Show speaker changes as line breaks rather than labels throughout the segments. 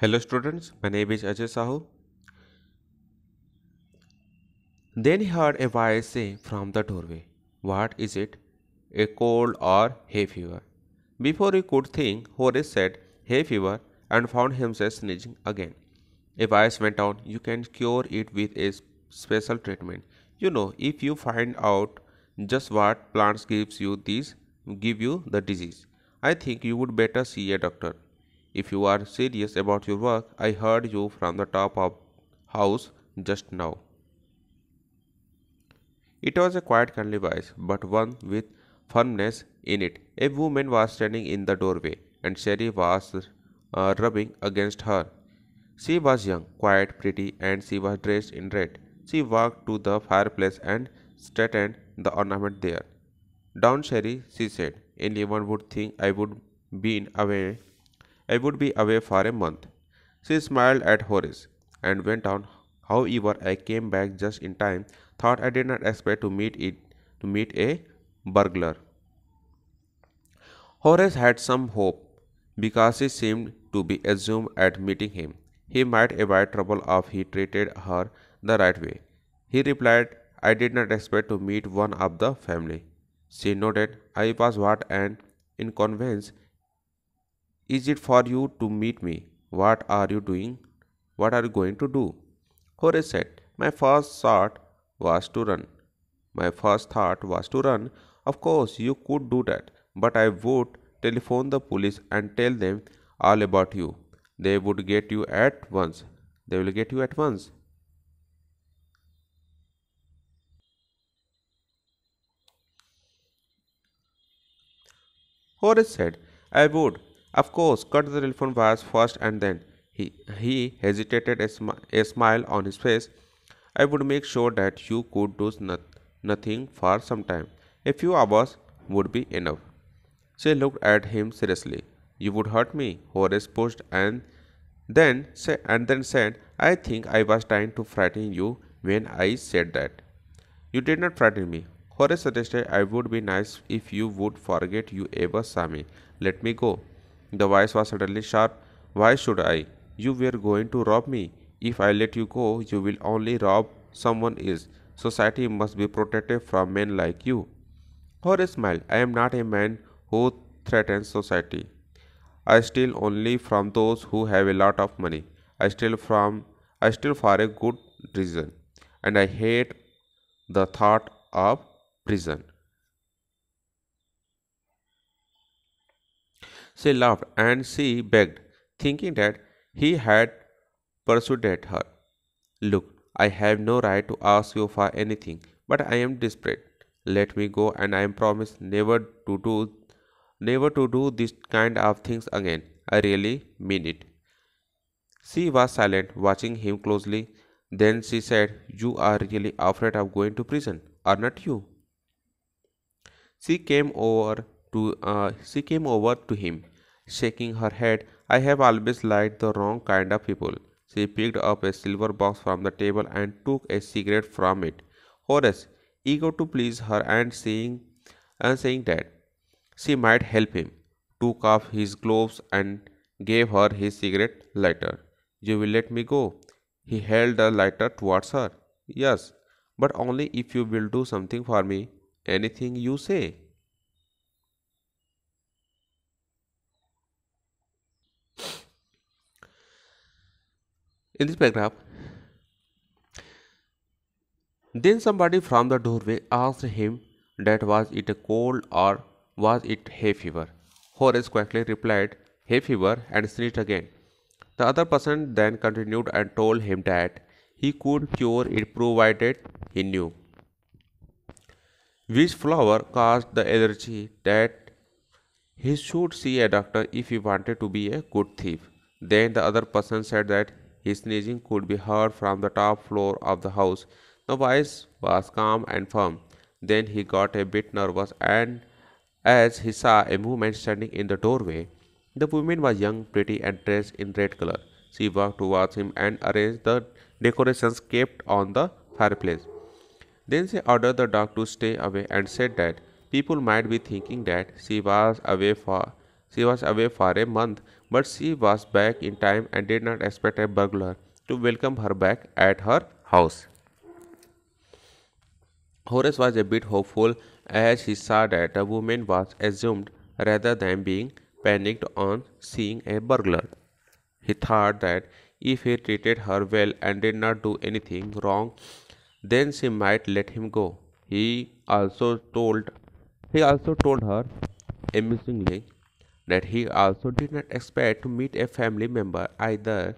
Hello students, my name is Ajay Sahu. Then he heard a voice say from the doorway, What is it? A cold or hay fever? Before he could think, Horace said, Hay fever, and found himself sneezing again. A voice went on, You can cure it with a special treatment. You know, if you find out just what plants gives you this, give you the disease. I think you would better see a doctor. If you are serious about your work, I heard you from the top of house just now. It was a quiet kindly voice, but one with firmness in it. A woman was standing in the doorway, and Sherry was uh, rubbing against her. She was young, quiet, pretty, and she was dressed in red. She walked to the fireplace and straightened the ornament there. Down, Sherry, she said. Anyone would think I would been away I would be away for a month. She smiled at Horace and went on. However, I came back just in time, thought I did not expect to meet it to meet a burglar. Horace had some hope because she seemed to be assumed at meeting him. He might avoid trouble if he treated her the right way. He replied, I did not expect to meet one of the family. She noted, I was what an inconvenience is it for you to meet me? What are you doing? What are you going to do? Horace said, My first thought was to run. My first thought was to run. Of course, you could do that, but I would telephone the police and tell them all about you. They would get you at once. They will get you at once. Horace said, I would, of course, cut the telephone wires first and then. He, he hesitated, a, smi a smile on his face. I would make sure that you could do not nothing for some time. A few hours would be enough. She looked at him seriously. You would hurt me, Horace pushed and then say, and then said, I think I was trying to frighten you when I said that. You did not frighten me. Horace suggested I would be nice if you would forget you ever saw me. Let me go. The voice was suddenly sharp. Why should I? You were going to rob me. If I let you go, you will only rob someone else. Society must be protected from men like you. Horace smiled. I am not a man who threatens society. I steal only from those who have a lot of money. I steal from I steal for a good reason. And I hate the thought of prison. She laughed and she begged, thinking that he had persuaded her. Look, I have no right to ask you for anything, but I am desperate. Let me go and I am promised never to do never to do this kind of things again. I really mean it. She was silent, watching him closely. Then she said, You are really afraid of going to prison, are not you? She came over to uh, she came over to him, shaking her head. I have always liked the wrong kind of people. She picked up a silver box from the table and took a cigarette from it. Horace, eager to please her and saying and saying that she might help him, took off his gloves and gave her his cigarette lighter. You will let me go. He held the lighter towards her. Yes, but only if you will do something for me. Anything you say. In this paragraph, then somebody from the doorway asked him that was it a cold or was it hay fever. Horace quickly replied, hay fever, and sneezed again. The other person then continued and told him that he could cure it provided he knew which flower caused the allergy that he should see a doctor if he wanted to be a good thief. Then the other person said that his Sneezing could be heard from the top floor of the house. The voice was calm and firm. Then he got a bit nervous and as he saw a woman standing in the doorway. The woman was young, pretty and dressed in red color. She walked towards him and arranged the decorations kept on the fireplace. Then she ordered the dog to stay away and said that people might be thinking that she was away for she was away for a month, but she was back in time and did not expect a burglar to welcome her back at her house. Horace was a bit hopeful as he saw that the woman was assumed rather than being panicked on seeing a burglar. He thought that if he treated her well and did not do anything wrong, then she might let him go. He also told he also told her amusingly that he also did not expect to meet a family member either,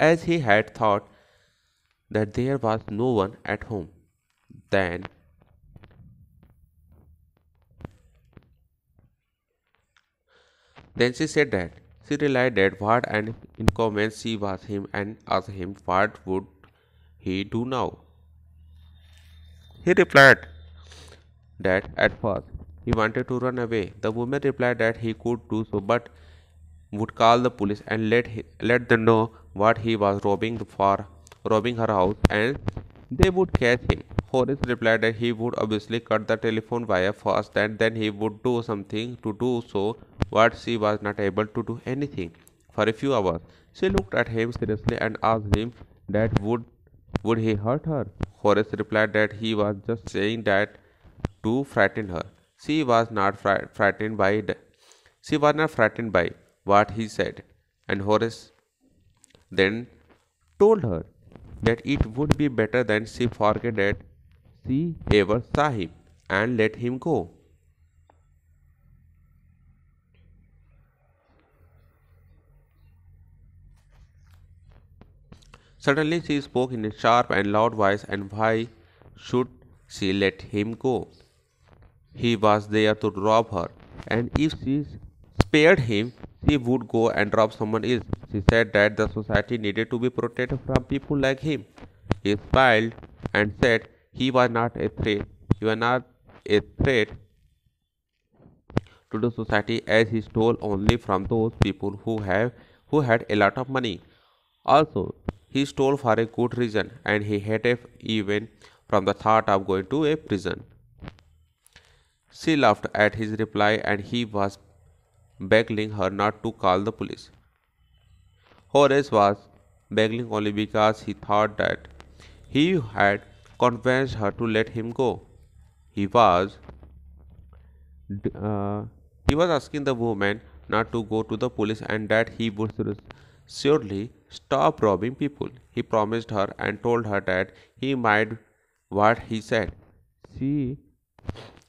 as he had thought that there was no one at home. Then Then she said that she realized that what an inconvenience she was him and asked him what would he do now. He replied that at first he wanted to run away. The woman replied that he could do so, but would call the police and let he, let them know what he was robbing for, robbing her house, and they would catch him. Horace replied that he would obviously cut the telephone wire first, and then he would do something to do so. But she was not able to do anything for a few hours. She looked at him seriously and asked him that would would he hurt her? Horace replied that he was just saying that to frighten her. She was not frightened by it. She was not frightened by what he said, and Horace then told her that it would be better than she forget that she ever saw him and let him go. Suddenly she spoke in a sharp and loud voice, and why should she let him go? he was there to rob her, and if she spared him, she would go and rob someone else. She said that the society needed to be protected from people like him. He smiled and said he was not a threat. You are not a threat to the society as he stole only from those people who have who had a lot of money. Also, he stole for a good reason and he hated even from the thought of going to a prison. She laughed at his reply and he was begging her not to call the police. Horace was begging only because he thought that he had convinced her to let him go. He was uh, he was asking the woman not to go to the police and that he would surely stop robbing people. He promised her and told her that he might what he said. She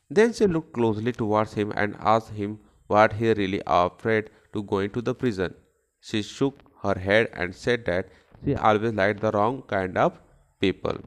then she looked closely towards him and asked him what he really afraid to go into the prison. She shook her head and said that she always liked the wrong kind of people.